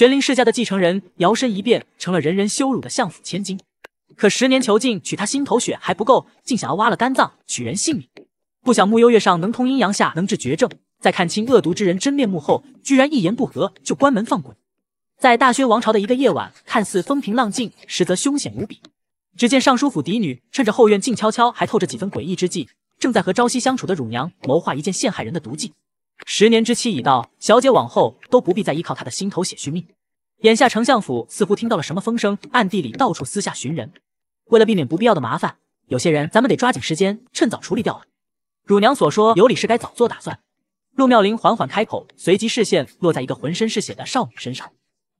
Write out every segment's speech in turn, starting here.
玄灵世家的继承人摇身一变成了人人羞辱的相府千金，可十年囚禁取他心头血还不够，竟想要挖了肝脏取人性命。不想木幽月上能通阴阳，下能治绝症，在看清恶毒之人真面目后，居然一言不合就关门放鬼。在大薛王朝的一个夜晚，看似风平浪静，实则凶险无比。只见尚书府嫡女趁着后院静悄悄，还透着几分诡异之际，正在和朝夕相处的乳娘谋划一件陷害人的毒计。十年之期已到，小姐往后都不必再依靠他的心头血续命。眼下丞相府似乎听到了什么风声，暗地里到处私下寻人。为了避免不必要的麻烦，有些人咱们得抓紧时间，趁早处理掉了。乳娘所说有理，是该早做打算。陆妙玲缓缓开口，随即视线落在一个浑身是血的少女身上。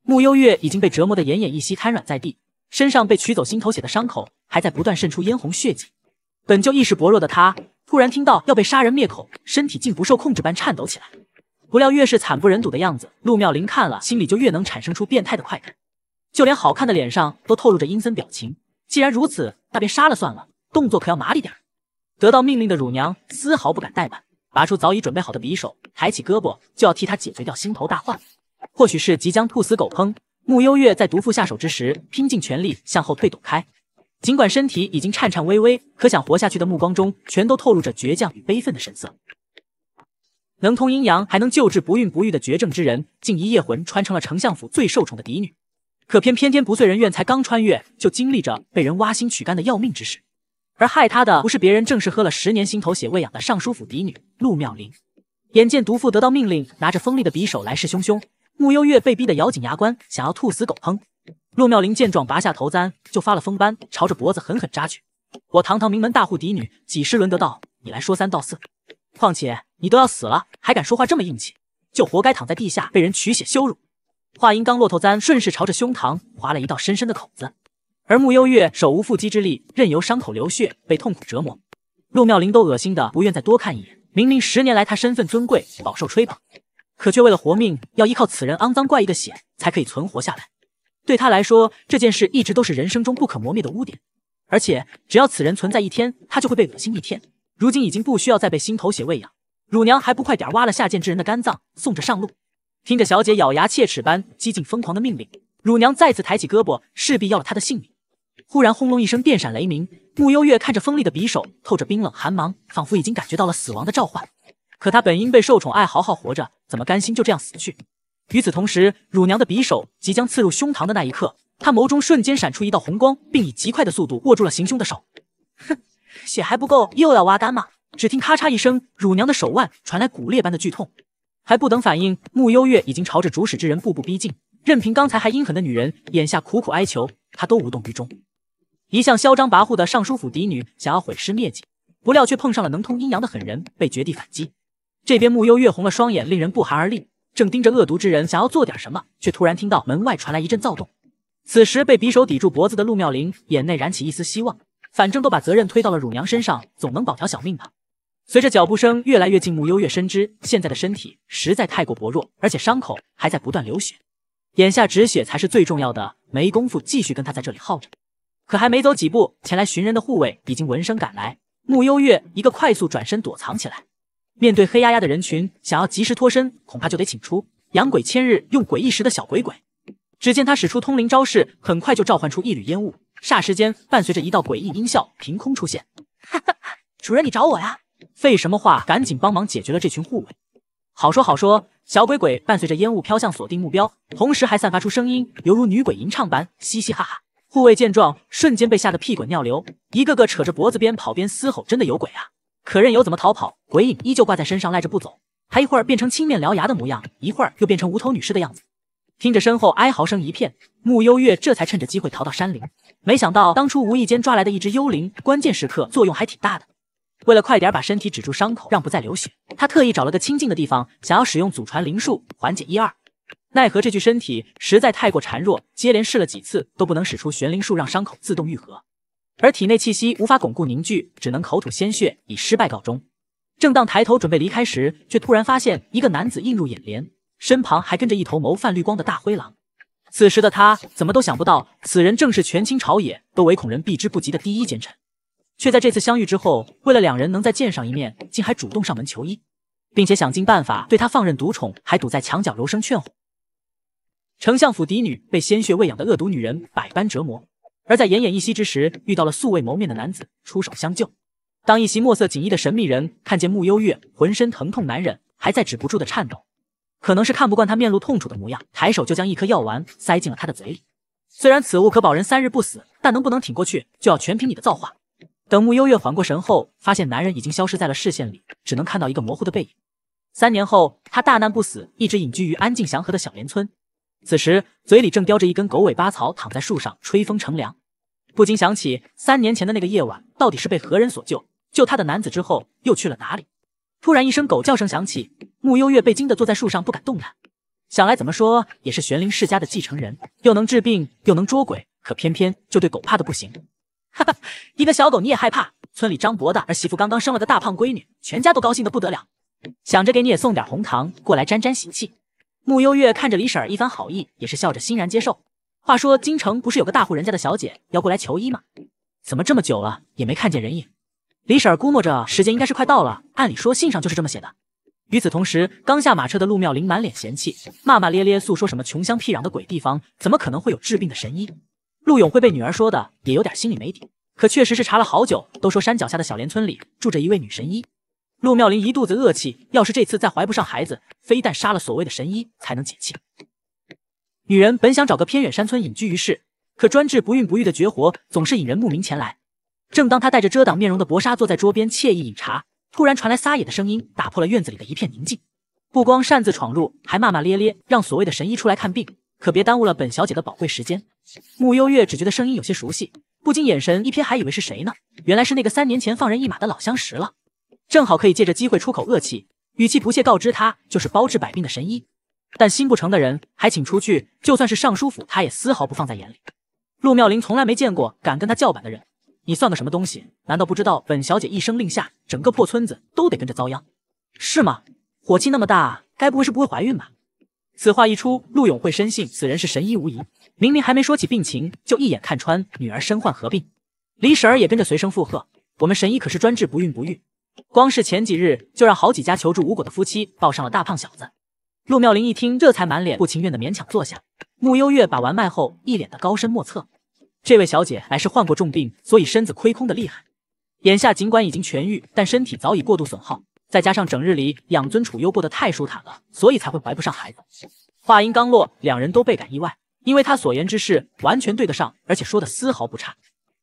穆幽月已经被折磨得奄奄一息，瘫软在地，身上被取走心头血的伤口还在不断渗出嫣红血迹。本就意识薄弱的她。突然听到要被杀人灭口，身体竟不受控制般颤抖起来。不料越是惨不忍睹的样子，陆妙玲看了心里就越能产生出变态的快感，就连好看的脸上都透露着阴森表情。既然如此，那便杀了算了，动作可要麻利点。得到命令的乳娘丝毫不敢怠慢，拔出早已准备好的匕首，抬起胳膊就要替他解决掉心头大患。或许是即将兔死狗烹，穆幽月在毒妇下手之时，拼尽全力向后退躲开。尽管身体已经颤颤巍巍，可想活下去的目光中全都透露着倔强与悲愤的神色。能通阴阳，还能救治不孕不育的绝症之人，竟一夜魂穿成了丞相府最受宠的嫡女。可偏偏天不遂人愿，才刚穿越就经历着被人挖心取肝的要命之事。而害他的不是别人，正是喝了十年心头血喂养的尚书府嫡女陆妙玲。眼见毒妇得到命令，拿着锋利的匕首来势汹汹，穆幽月被逼得咬紧牙关，想要兔死狗烹。陆妙玲见状，拔下头簪，就发了疯般朝着脖子狠狠扎去。我堂堂名门大户嫡女，几时轮得到你来说三道四？况且你都要死了，还敢说话这么硬气，就活该躺在地下被人取血羞辱。话音刚落，头簪顺势朝着胸膛划了一道深深的口子。而慕幽月手无缚鸡之力，任由伤口流血，被痛苦折磨。陆妙玲都恶心的不愿再多看一眼。明明十年来她身份尊贵，饱受吹捧，可却为了活命，要依靠此人肮脏怪异的血才可以存活下来。对他来说，这件事一直都是人生中不可磨灭的污点。而且，只要此人存在一天，他就会被恶心一天。如今已经不需要再被心头血喂养，乳娘还不快点挖了下贱之人的肝脏，送着上路？听着小姐咬牙切齿般几近疯狂的命令，乳娘再次抬起胳膊，势必要了他的性命。忽然，轰隆一声，电闪雷鸣。穆幽月看着锋利的匕首，透着冰冷寒芒，仿佛已经感觉到了死亡的召唤。可他本应被受宠爱，好好活着，怎么甘心就这样死去？与此同时，乳娘的匕首即将刺入胸膛的那一刻，她眸中瞬间闪出一道红光，并以极快的速度握住了行凶的手。哼，血还不够，又要挖肝吗？只听咔嚓一声，乳娘的手腕传来骨裂般的剧痛。还不等反应，穆幽月已经朝着主使之人步步逼近。任凭刚才还阴狠的女人眼下苦苦哀求，她都无动于衷。一向嚣张跋扈的尚书府嫡女想要毁尸灭迹，不料却碰上了能通阴阳的狠人，被绝地反击。这边穆幽月红了双眼，令人不寒而栗。正盯着恶毒之人，想要做点什么，却突然听到门外传来一阵躁动。此时被匕首抵住脖子的陆妙玲眼内燃起一丝希望，反正都把责任推到了乳娘身上，总能保条小命吧。随着脚步声越来越近，穆幽月深知现在的身体实在太过薄弱，而且伤口还在不断流血，眼下止血才是最重要的，没工夫继续跟他在这里耗着。可还没走几步，前来寻人的护卫已经闻声赶来，穆幽月一个快速转身躲藏起来。面对黑压压的人群，想要及时脱身，恐怕就得请出养鬼千日用诡异时的小鬼鬼。只见他使出通灵招式，很快就召唤出一缕烟雾，霎时间伴随着一道诡异音效凭空出现。哈哈，主人你找我呀？废什么话，赶紧帮忙解决了这群护卫。好说好说，小鬼鬼伴随着烟雾飘向锁定目标，同时还散发出声音，犹如女鬼吟唱般，嘻嘻哈哈。护卫见状，瞬间被吓得屁滚尿流，一个个扯着脖子边跑边嘶吼：“真的有鬼啊！”可任由怎么逃跑，鬼影依旧挂在身上，赖着不走，还一会儿变成青面獠牙的模样，一会儿又变成无头女尸的样子。听着身后哀嚎声一片，穆幽月这才趁着机会逃到山林。没想到当初无意间抓来的一只幽灵，关键时刻作用还挺大的。为了快点把身体止住伤口，让不再流血，他特意找了个清静的地方，想要使用祖传灵术缓解一二。奈何这具身体实在太过孱弱，接连试了几次都不能使出玄灵术，让伤口自动愈合。而体内气息无法巩固凝聚，只能口吐鲜血，以失败告终。正当抬头准备离开时，却突然发现一个男子映入眼帘，身旁还跟着一头谋泛绿光的大灰狼。此时的他怎么都想不到，此人正是权倾朝野、都唯恐人避之不及的第一奸臣。却在这次相遇之后，为了两人能再见上一面，竟还主动上门求医，并且想尽办法对他放任独宠，还堵在墙角柔声劝哄。丞相府嫡女被鲜血喂养的恶毒女人百般折磨。而在奄奄一息之时，遇到了素未谋面的男子出手相救。当一袭墨色锦衣的神秘人看见穆幽月浑身疼痛难忍，还在止不住的颤抖，可能是看不惯他面露痛楚的模样，抬手就将一颗药丸塞进了他的嘴里。虽然此物可保人三日不死，但能不能挺过去，就要全凭你的造化。等穆幽月缓过神后，发现男人已经消失在了视线里，只能看到一个模糊的背影。三年后，他大难不死，一直隐居于安静祥和的小莲村。此时嘴里正叼着一根狗尾巴草，躺在树上吹风乘凉。不禁想起三年前的那个夜晚，到底是被何人所救？救他的男子之后又去了哪里？突然一声狗叫声响起，穆幽月被惊得坐在树上不敢动弹。想来怎么说也是玄灵世家的继承人，又能治病又能捉鬼，可偏偏就对狗怕的不行。哈哈，一个小狗你也害怕？村里张伯的儿媳妇刚刚生了个大胖闺女，全家都高兴的不得了，想着给你也送点红糖过来沾沾喜气。穆幽月看着李婶儿一番好意，也是笑着欣然接受。话说京城不是有个大户人家的小姐要过来求医吗？怎么这么久了也没看见人影？李婶儿估摸着时间应该是快到了，按理说信上就是这么写的。与此同时，刚下马车的陆妙玲满脸嫌弃，骂骂咧咧诉说什么穷乡僻壤的鬼地方，怎么可能会有治病的神医？陆永会被女儿说的也有点心里没底，可确实是查了好久，都说山脚下的小莲村里住着一位女神医。陆妙玲一肚子恶气，要是这次再怀不上孩子，非但杀了所谓的神医才能解气。女人本想找个偏远山村隐居于世，可专治不孕不育的绝活总是引人慕名前来。正当她带着遮挡面容的薄纱坐在桌边惬意饮茶，突然传来撒野的声音，打破了院子里的一片宁静。不光擅自闯入，还骂骂咧咧，让所谓的神医出来看病，可别耽误了本小姐的宝贵时间。慕幽月只觉得声音有些熟悉，不禁眼神一瞥，还以为是谁呢？原来是那个三年前放人一马的老相识了。正好可以借着机会出口恶气，语气不屑告知他，就是包治百病的神医。但心不诚的人，还请出去。就算是尚书府，他也丝毫不放在眼里。陆妙玲从来没见过敢跟他叫板的人。你算个什么东西？难道不知道本小姐一声令下，整个破村子都得跟着遭殃？是吗？火气那么大，该不会是不会怀孕吧？此话一出，陆永会深信此人是神医无疑。明明还没说起病情，就一眼看穿女儿身患何病。李婶儿也跟着随声附和：“我们神医可是专治不孕不育，光是前几日就让好几家求助无果的夫妻抱上了大胖小子。”陆妙玲一听，这才满脸不情愿的勉强坐下。穆幽月把完脉后，一脸的高深莫测。这位小姐乃是患过重病，所以身子亏空的厉害。眼下尽管已经痊愈，但身体早已过度损耗，再加上整日里养尊处优过得太舒坦了，所以才会怀不上孩子。话音刚落，两人都倍感意外，因为他所言之事完全对得上，而且说的丝毫不差。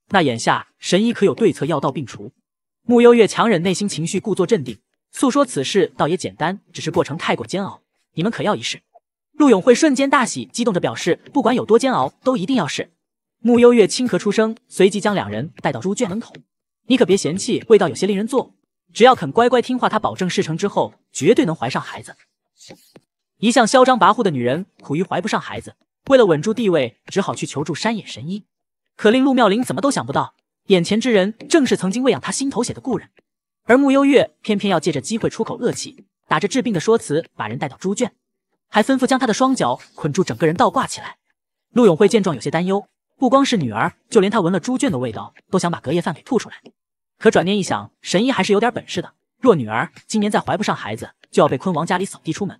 那眼下神医可有对策，药到病除？穆幽月强忍内心情绪，故作镇定，诉说此事倒也简单，只是过程太过煎熬。你们可要一试！陆永会瞬间大喜，激动着表示，不管有多煎熬，都一定要试。穆幽月轻咳出声，随即将两人带到猪圈门口。你可别嫌弃味道有些令人作呕，只要肯乖乖听话，他保证事成之后绝对能怀上孩子。一向嚣张跋扈的女人苦于怀不上孩子，为了稳住地位，只好去求助山野神医。可令陆妙玲怎么都想不到，眼前之人正是曾经喂养她心头血的故人，而穆幽月偏偏要借着机会出口恶气。打着治病的说辞，把人带到猪圈，还吩咐将他的双脚捆住，整个人倒挂起来。陆永慧见状有些担忧，不光是女儿，就连他闻了猪圈的味道，都想把隔夜饭给吐出来。可转念一想，神医还是有点本事的。若女儿今年再怀不上孩子，就要被坤王家里扫地出门。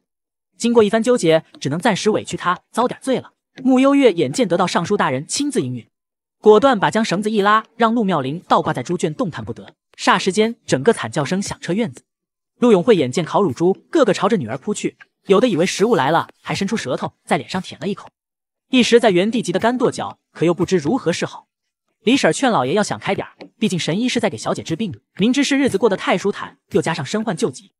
经过一番纠结，只能暂时委屈她遭点罪了。穆幽月眼见得到尚书大人亲自应允，果断把将绳子一拉，让陆妙玲倒挂在猪圈，动弹不得。霎时间，整个惨叫声响彻院子。陆永慧眼见烤乳猪个个朝着女儿扑去，有的以为食物来了，还伸出舌头在脸上舔了一口，一时在原地急得干跺脚，可又不知如何是好。李婶劝老爷要想开点毕竟神医是在给小姐治病，明知是日子过得太舒坦，又加上身患旧疾，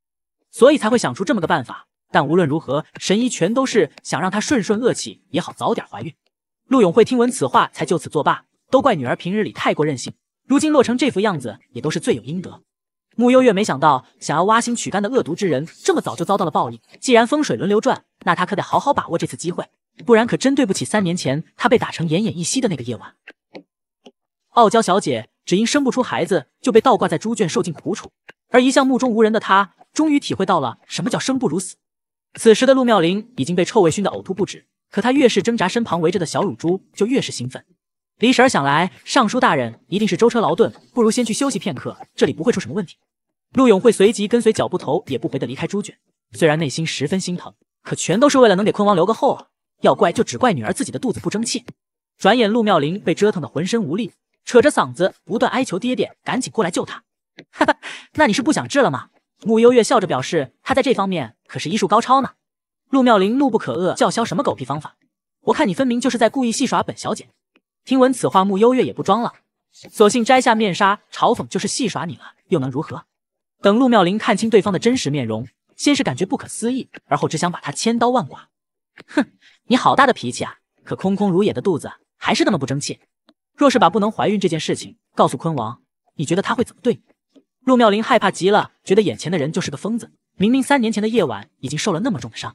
所以才会想出这么个办法。但无论如何，神医全都是想让她顺顺恶气，也好早点怀孕。陆永慧听闻此话，才就此作罢，都怪女儿平日里太过任性，如今落成这副样子，也都是罪有应得。穆幽月没想到，想要挖心取肝的恶毒之人，这么早就遭到了报应。既然风水轮流转，那他可得好好把握这次机会，不然可真对不起三年前他被打成奄奄一息的那个夜晚。傲娇小姐只因生不出孩子，就被倒挂在猪圈受尽苦楚，而一向目中无人的她，终于体会到了什么叫生不如死。此时的陆妙玲已经被臭味熏得呕吐不止，可她越是挣扎，身旁围着的小乳猪就越是兴奋。李婶儿想来，尚书大人一定是舟车劳顿，不如先去休息片刻，这里不会出什么问题。陆永会随即跟随脚步头也不回的离开猪圈，虽然内心十分心疼，可全都是为了能给坤王留个后啊！要怪就只怪女儿自己的肚子不争气。转眼，陆妙玲被折腾的浑身无力，扯着嗓子不断哀求爹爹赶紧过来救她。哈哈，那你是不想治了吗？穆幽月笑着表示，她在这方面可是医术高超呢。陆妙玲怒不可遏，叫嚣什么狗屁方法？我看你分明就是在故意戏耍本小姐！听闻此话，穆幽月也不装了，索性摘下面纱，嘲讽：“就是戏耍你了，又能如何？”等陆妙玲看清对方的真实面容，先是感觉不可思议，而后只想把他千刀万剐。哼，你好大的脾气啊！可空空如也的肚子还是那么不争气。若是把不能怀孕这件事情告诉坤王，你觉得他会怎么对你？陆妙玲害怕极了，觉得眼前的人就是个疯子。明明三年前的夜晚已经受了那么重的伤，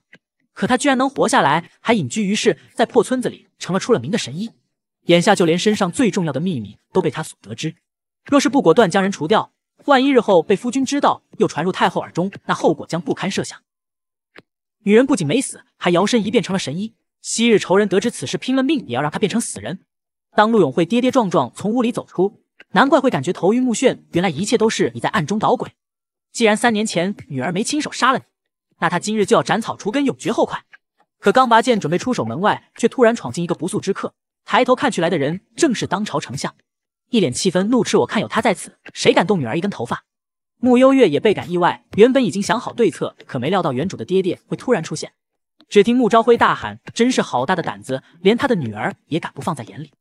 可他居然能活下来，还隐居于世，在破村子里成了出了名的神医。眼下就连身上最重要的秘密都被他所得知，若是不果断将人除掉。万一日后被夫君知道，又传入太后耳中，那后果将不堪设想。女人不仅没死，还摇身一变成了神医。昔日仇人得知此事，拼了命也要让她变成死人。当陆永会跌跌撞撞从屋里走出，难怪会感觉头晕目眩，原来一切都是你在暗中捣鬼。既然三年前女儿没亲手杀了你，那她今日就要斩草除根，永绝后患。可刚拔剑准备出手，门外却突然闯进一个不速之客。抬头看去，来的人正是当朝丞相。一脸气愤，怒斥我：“看有他在此，谁敢动女儿一根头发？”穆幽月也倍感意外，原本已经想好对策，可没料到原主的爹爹会突然出现。只听穆朝晖大喊：“真是好大的胆子，连他的女儿也敢不放在眼里！”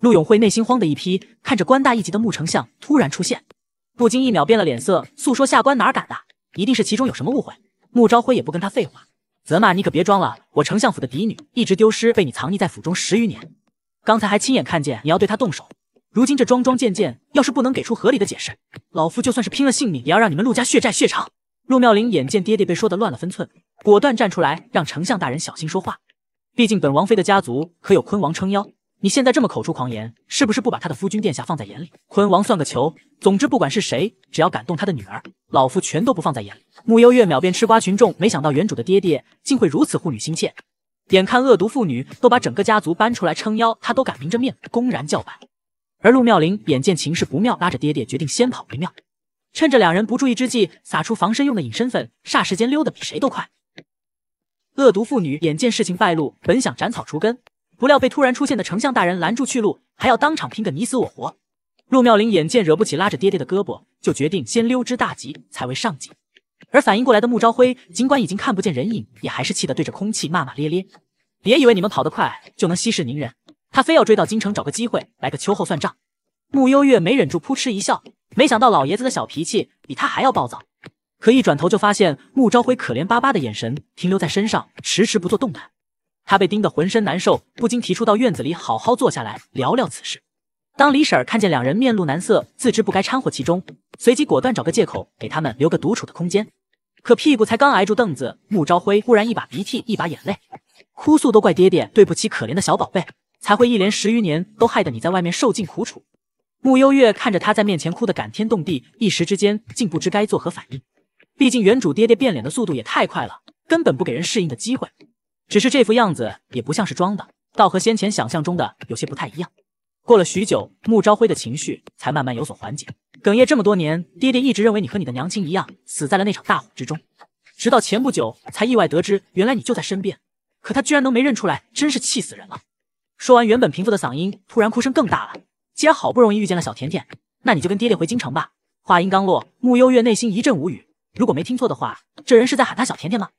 陆永慧内心慌的一批，看着官大一级的穆丞相突然出现，不经意秒变了脸色，诉说下官哪敢的，一定是其中有什么误会。穆朝晖也不跟他废话，责骂你可别装了，我丞相府的嫡女一直丢失，被你藏匿在府中十余年，刚才还亲眼看见你要对他动手。如今这桩桩件件，要是不能给出合理的解释，老夫就算是拼了性命，也要让你们陆家血债血偿。陆妙玲眼见爹爹被说的乱了分寸，果断站出来，让丞相大人小心说话。毕竟本王妃的家族可有坤王撑腰，你现在这么口出狂言，是不是不把他的夫君殿下放在眼里？坤王算个球！总之不管是谁，只要敢动他的女儿，老夫全都不放在眼里。穆幽月秒变吃瓜群众，没想到原主的爹爹竟会如此护女心切。眼看恶毒妇女都把整个家族搬出来撑腰，他都敢明着面公然叫板。而陆妙玲眼见情势不妙，拉着爹爹决定先跑为妙。趁着两人不注意之际，撒出防身用的隐身粉，霎时间溜得比谁都快。恶毒妇女眼见事情败露，本想斩草除根，不料被突然出现的丞相大人拦住去路，还要当场拼个你死我活。陆妙玲眼见惹不起，拉着爹爹的胳膊，就决定先溜之大吉才为上计。而反应过来的穆朝晖，尽管已经看不见人影，也还是气得对着空气骂骂咧咧：“别以为你们跑得快就能息事宁人！”他非要追到京城找个机会来个秋后算账。慕幽月没忍住扑哧一笑，没想到老爷子的小脾气比他还要暴躁。可一转头就发现慕朝晖可怜巴巴的眼神停留在身上，迟迟不做动弹。他被盯得浑身难受，不禁提出到院子里好好坐下来聊聊此事。当李婶看见两人面露难色，自知不该掺和其中，随即果断找个借口给他们留个独处的空间。可屁股才刚挨住凳子，穆朝晖忽然一把鼻涕一把眼泪，哭诉都怪爹爹对不起可怜的小宝贝。才会一连十余年都害得你在外面受尽苦楚。穆幽月看着他在面前哭得感天动地，一时之间竟不知该作何反应。毕竟原主爹爹变脸的速度也太快了，根本不给人适应的机会。只是这副样子也不像是装的，倒和先前想象中的有些不太一样。过了许久，穆朝晖的情绪才慢慢有所缓解，哽咽这么多年，爹爹一直认为你和你的娘亲一样死在了那场大火之中，直到前不久才意外得知，原来你就在身边。可他居然能没认出来，真是气死人了。说完，原本平复的嗓音突然哭声更大了。既然好不容易遇见了小甜甜，那你就跟爹爹回京城吧。话音刚落，穆幽月内心一阵无语。如果没听错的话，这人是在喊他小甜甜吗？